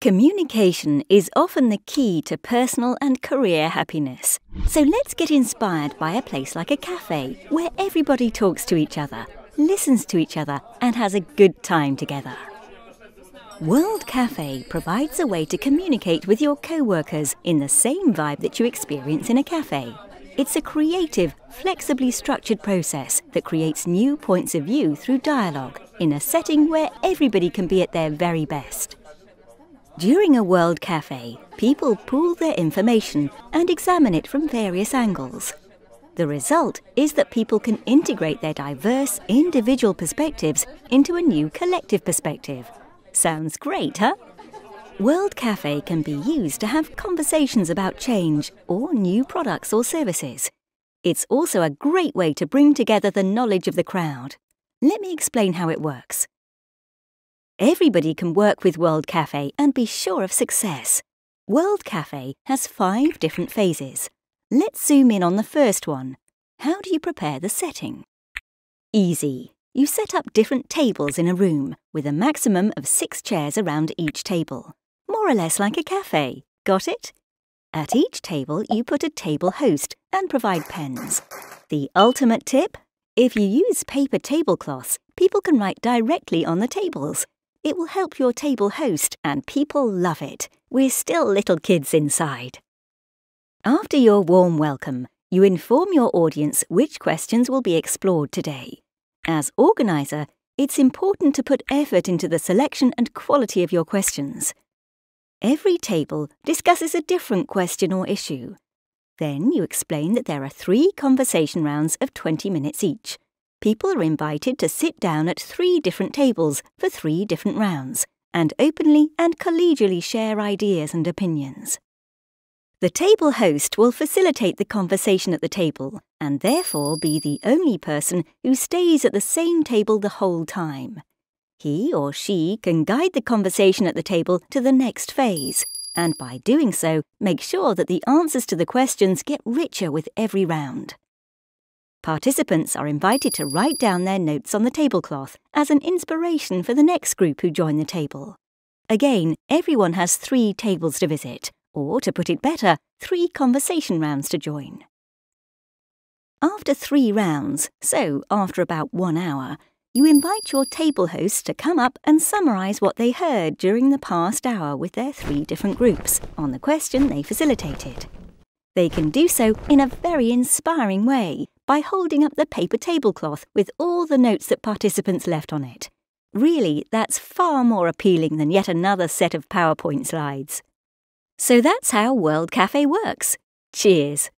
Communication is often the key to personal and career happiness. So let's get inspired by a place like a cafe where everybody talks to each other, listens to each other, and has a good time together. World Cafe provides a way to communicate with your co-workers in the same vibe that you experience in a cafe. It's a creative, flexibly structured process that creates new points of view through dialogue in a setting where everybody can be at their very best. During a World Cafe, people pool their information and examine it from various angles. The result is that people can integrate their diverse individual perspectives into a new collective perspective. Sounds great, huh? World Cafe can be used to have conversations about change or new products or services. It's also a great way to bring together the knowledge of the crowd. Let me explain how it works. Everybody can work with World Cafe and be sure of success. World Cafe has five different phases. Let's zoom in on the first one. How do you prepare the setting? Easy. You set up different tables in a room with a maximum of six chairs around each table. More or less like a cafe. Got it? At each table, you put a table host and provide pens. The ultimate tip? If you use paper tablecloths, people can write directly on the tables, it will help your table host, and people love it. We're still little kids inside. After your warm welcome, you inform your audience which questions will be explored today. As organiser, it's important to put effort into the selection and quality of your questions. Every table discusses a different question or issue. Then you explain that there are three conversation rounds of 20 minutes each people are invited to sit down at three different tables for three different rounds and openly and collegially share ideas and opinions. The table host will facilitate the conversation at the table and therefore be the only person who stays at the same table the whole time. He or she can guide the conversation at the table to the next phase and by doing so make sure that the answers to the questions get richer with every round. Participants are invited to write down their notes on the tablecloth as an inspiration for the next group who join the table. Again, everyone has three tables to visit, or to put it better, three conversation rounds to join. After three rounds, so after about one hour, you invite your table hosts to come up and summarise what they heard during the past hour with their three different groups on the question they facilitated. They can do so in a very inspiring way by holding up the paper tablecloth with all the notes that participants left on it. Really, that's far more appealing than yet another set of PowerPoint slides. So that's how World Cafe works. Cheers!